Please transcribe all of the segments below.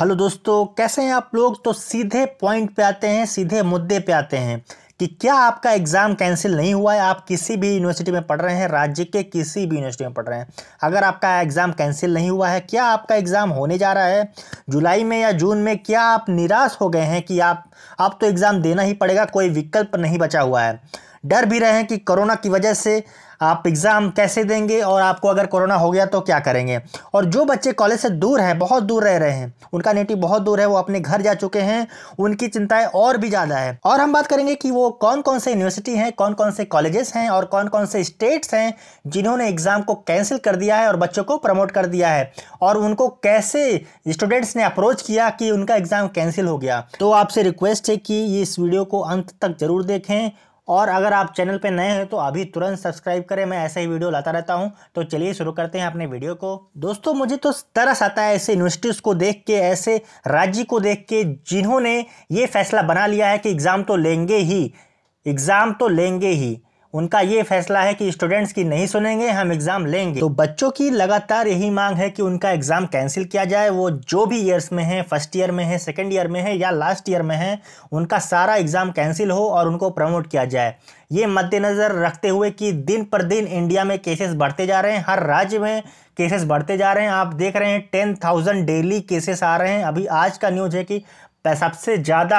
hello दोस्तों कैसे हैं आप लोग तो सीधे पॉइंट पे आते हैं सीधे मुद्दे पे आते हैं कि क्या आपका एग्ज़ाम कैंसिल नहीं हुआ है आप किसी भी यूनिवर्सिटी में पढ़ रहे हैं राज्य के किसी भी यूनिवर्सिटी में पढ़ रहे हैं अगर आपका एग्ज़ाम कैंसिल नहीं हुआ है क्या आपका एग्ज़ाम होने जा रहा है जुलाई में या जून में क्या आप निराश हो गए हैं कि आप आप तो एग्ज़ाम देना ही पड़ेगा कोई विकल्प नहीं बचा हुआ है डर भी रहे हैं कि कोरोना की वजह से आप एग्ज़ाम कैसे देंगे और आपको अगर कोरोना हो गया तो क्या करेंगे और जो बच्चे कॉलेज से दूर हैं बहुत दूर रह रहे हैं उनका नेटिव बहुत दूर है वो अपने घर जा चुके हैं उनकी चिंताएं और भी ज़्यादा है और हम बात करेंगे कि वो कौन कौन से यूनिवर्सिटी हैं कौन कौन से कॉलेजेस हैं और कौन कौन से स्टेट्स हैं जिन्होंने एग्ज़ाम को कैंसिल कर दिया है और बच्चों को प्रमोट कर दिया है और उनको कैसे स्टूडेंट्स ने अप्रोच किया कि उनका एग्ज़ाम कैंसिल हो गया तो आपसे रिक्वेस्ट है कि इस वीडियो को अंत तक ज़रूर देखें और अगर आप चैनल पर नए हैं तो अभी तुरंत सब्सक्राइब करें मैं ऐसे ही वीडियो लाता रहता हूँ तो चलिए शुरू करते हैं अपने वीडियो को दोस्तों मुझे तो तरस आता है ऐसे यूनिवर्सिटीज़ को देख के ऐसे राज्य को देख के जिन्होंने ये फैसला बना लिया है कि एग्ज़ाम तो लेंगे ही एग्ज़ाम तो लेंगे ही उनका ये फैसला है कि स्टूडेंट्स की नहीं सुनेंगे हम एग्ज़ाम लेंगे तो बच्चों की लगातार यही मांग है कि उनका एग्ज़ाम कैंसिल किया जाए वो जो भी ईयर्स में है फर्स्ट ईयर में है सेकेंड ईयर में है या लास्ट ईयर में है उनका सारा एग्ज़ाम कैंसिल हो और उनको प्रमोट किया जाए ये मद्देनज़र रखते हुए कि दिन पर दिन इंडिया में केसेस बढ़ते जा रहे हैं हर राज्य में केसेस बढ़ते जा रहे हैं आप देख रहे हैं टेन थाउजेंड डेली केसेस आ रहे हैं अभी आज का न्यूज़ है कि सबसे ज़्यादा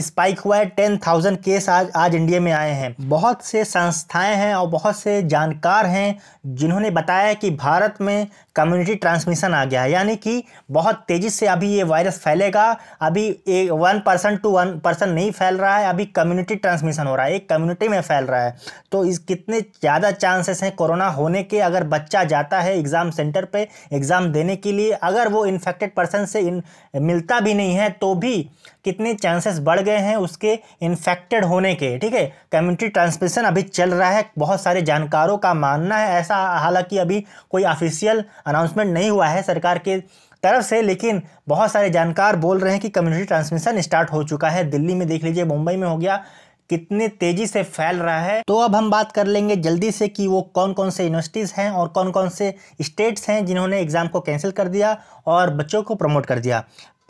स्पाइक हुआ है टेन थाउजेंड केस आज आज इंडिया में आए हैं बहुत से संस्थाएं हैं और बहुत से जानकार हैं जिन्होंने बताया कि भारत में कम्युनिटी ट्रांसमिशन आ गया है यानी कि बहुत तेज़ी से अभी ये वायरस फैलेगा अभी एक one percent to one percent नहीं फैल रहा है अभी कम्युनिटी ट्रांसमिशन हो रहा है एक कम्युनिटी में फैल रहा है तो इस कितने ज़्यादा चांसेस हैं कोरोना होने के अगर बच्चा जाता है एग्ज़ाम सेंटर पर एग्ज़ाम देने के लिए अगर वो इन्फेक्टेड पर्सन से इन मिलता भी नहीं है तो भी कितने चांसेस बढ़ गए हैं उसके इन्फेक्टेड होने के ठीक है कम्युनिटी ट्रांसमिशन अभी चल रहा है बहुत सारे जानकारों का मानना है ऐसा हालांकि अभी कोई ऑफिशियल अनाउंसमेंट नहीं हुआ है सरकार के तरफ से लेकिन बहुत सारे जानकार बोल रहे हैं कि कम्युनिटी ट्रांसमिशन स्टार्ट हो चुका है दिल्ली में देख लीजिए मुंबई में हो गया कितने तेजी से फैल रहा है तो अब हम बात कर लेंगे जल्दी से कि वो कौन कौन से यूनिवर्सिटीज़ हैं और कौन कौन से स्टेट्स हैं जिन्होंने एग्ज़ाम को कैंसिल कर दिया और बच्चों को प्रमोट कर दिया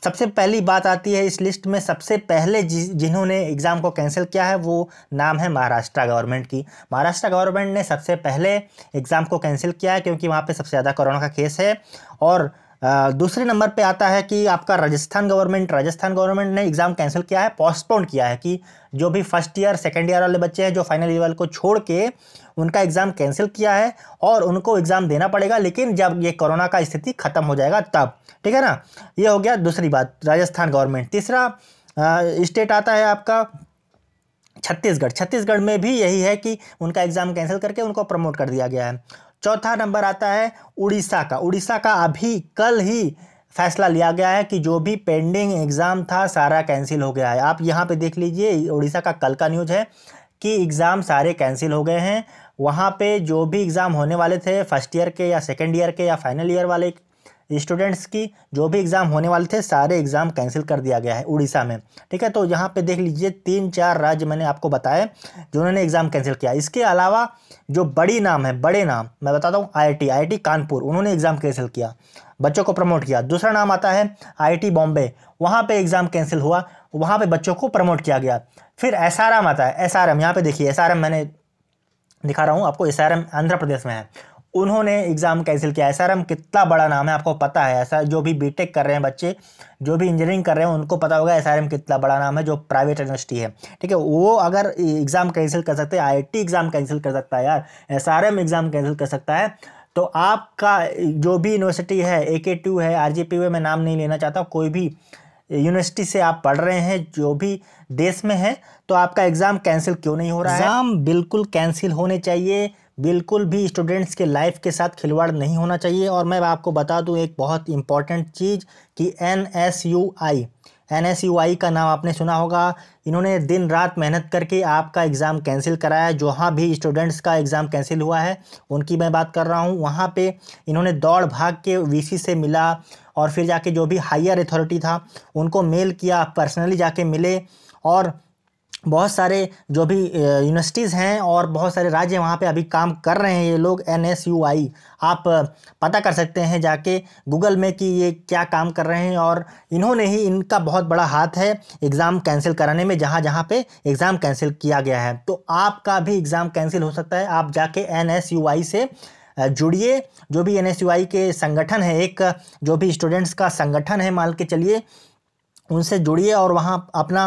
सबसे पहली बात आती है इस लिस्ट में सबसे पहले जिन्होंने एग्ज़ाम को कैंसिल किया है वो नाम है महाराष्ट्र गवर्नमेंट की महाराष्ट्र गवर्नमेंट ने सबसे पहले एग्ज़ाम को कैंसिल किया है क्योंकि वहाँ पे सबसे ज़्यादा कोरोना का केस है और दूसरे नंबर पे आता है कि आपका राजस्थान गवर्नमेंट राजस्थान गवर्नमेंट ने एग्ज़ाम कैंसिल किया है पोस्टपोन किया है कि जो भी फर्स्ट ईयर सेकेंड ईयर वाले बच्चे हैं जो फाइनल ईयर को छोड़ के उनका एग्ज़ाम कैंसिल किया है और उनको एग्ज़ाम देना पड़ेगा लेकिन जब ये कोरोना का स्थिति ख़त्म हो जाएगा तब ठीक है ना ये हो गया दूसरी बात राजस्थान गवर्नमेंट तीसरा स्टेट आता है आपका छत्तीसगढ़ छत्तीसगढ़ में भी यही है कि उनका एग्ज़ाम कैंसिल करके उनको प्रमोट कर दिया गया है चौथा नंबर आता है उड़ीसा का उड़ीसा का अभी कल ही फैसला लिया गया है कि जो भी पेंडिंग एग्ज़ाम था सारा कैंसिल हो गया है आप यहाँ पे देख लीजिए उड़ीसा का कल का न्यूज़ है कि एग्ज़ाम सारे कैंसिल हो गए हैं वहाँ पे जो भी एग्ज़ाम होने वाले थे फर्स्ट ईयर के या सेकेंड ईयर के या फाइनल ईयर वाले स्टूडेंट्स की जो भी एग्ज़ाम होने वाले थे सारे एग्ज़ाम कैंसिल कर दिया गया है उड़ीसा में ठीक है तो यहाँ पे देख लीजिए तीन चार राज्य मैंने आपको बताए जिन्होंने एग्ज़ाम कैंसिल किया इसके अलावा जो बड़ी नाम है बड़े नाम मैं बताता हूँ आई आई कानपुर उन्होंने एग्ज़ाम कैंसिल किया बच्चों को प्रमोट किया दूसरा नाम आता है आई बॉम्बे वहाँ पर एग्ज़ाम कैंसिल हुआ वहाँ पर बच्चों को प्रमोट किया गया फिर एस आता है एस आर यहाँ देखिए एस मैंने दिखा रहा हूँ आपको एस आंध्र प्रदेश में है उन्होंने एग्ज़ाम कैंसिल किया एस कितना बड़ा नाम है आपको पता है ऐसा जो भी बीटेक कर रहे हैं बच्चे जो भी इंजीनियरिंग कर रहे हैं उनको पता होगा एस कितना बड़ा नाम है जो प्राइवेट यूनिवर्सिटी है ठीक है वो अगर एग्ज़ाम कैंसिल कर सकते हैं आई एग्ज़ाम कैंसिल कर सकता है यार एस एग्ज़ाम कैंसिल कर सकता है तो आपका जो भी यूनिवर्सिटी है ए के टू है आर जी पी मैं नाम नहीं लेना चाहता कोई भी यूनिवर्सिटी से आप पढ़ रहे हैं जो भी देश में है तो आपका एग्ज़ाम कैंसिल क्यों नहीं हो रहा है एग्ज़ाम बिल्कुल कैंसिल होने चाहिए बिल्कुल भी स्टूडेंट्स के लाइफ के साथ खिलवाड़ नहीं होना चाहिए और मैं आपको बता दूं एक बहुत इंपॉर्टेंट चीज़ कि N S U I N S U I का नाम आपने सुना होगा इन्होंने दिन रात मेहनत करके आपका एग्ज़ाम कैंसिल कराया जहाँ भी स्टूडेंट्स का एग्ज़ाम कैंसिल हुआ है उनकी मैं बात कर रहा हूँ वहाँ पे इन्होंने दौड़ भाग के वीसी से मिला और फिर जाके जो भी हायर अथॉरिटी था उनको मेल किया पर्सनली जाके मिले और बहुत सारे जो भी यूनिवर्सिटीज़ हैं और बहुत सारे राज्य वहाँ पे अभी काम कर रहे हैं ये लोग एन एस यू आई आप पता कर सकते हैं जाके गूगल में कि ये क्या काम कर रहे हैं और इन्होंने ही इनका बहुत बड़ा हाथ है एग्ज़ाम कैंसिल कराने में जहाँ जहाँ पे एग्ज़ाम कैंसिल किया गया है तो आपका भी एग्ज़ाम कैंसिल हो सकता है आप जाके एन एस यू आई से जुड़िए जो भी एन एस यू आई के संगठन है एक जो भी स्टूडेंट्स का संगठन है मान के चलिए उनसे जुड़िए और वहाँ अपना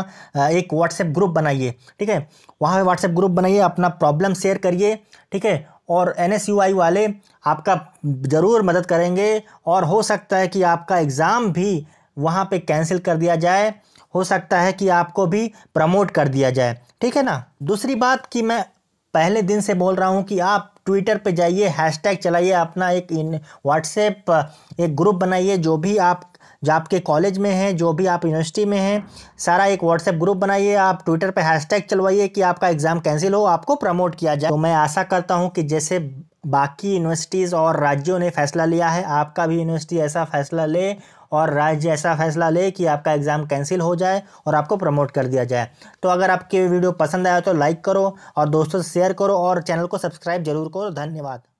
एक व्हाट्सएप ग्रुप बनाइए ठीक है वहाँ व्हाट्सएप ग्रुप बनाइए अपना प्रॉब्लम शेयर करिए ठीक है और एन वाले आपका ज़रूर मदद करेंगे और हो सकता है कि आपका एग्ज़ाम भी वहाँ पे कैंसिल कर दिया जाए हो सकता है कि आपको भी प्रमोट कर दिया जाए ठीक है ना दूसरी बात कि मैं पहले दिन से बोल रहा हूँ कि आप ट्विटर पे जाइए हैशटैग चलाइए अपना एक इन व्हाट्सएप एक ग्रुप बनाइए जो भी आप जो आपके कॉलेज में हैं जो भी आप यूनिवर्सिटी में हैं सारा एक व्हाट्सएप ग्रुप बनाइए आप ट्विटर पर हैशटैग चलवाइए कि आपका एग्ज़ाम कैंसिल हो आपको प्रमोट किया जाए तो मैं आशा करता हूँ कि जैसे बाकी यूनिवर्सिटीज़ और राज्यों ने फैसला लिया है आपका भी यूनिवर्सिटी ऐसा फैसला ले और राज्य ऐसा फैसला ले कि आपका एग्ज़ाम कैंसिल हो जाए और आपको प्रमोट कर दिया जाए तो अगर आपके वीडियो पसंद आया तो लाइक करो और दोस्तों से शेयर करो और चैनल को सब्सक्राइब जरूर करो धन्यवाद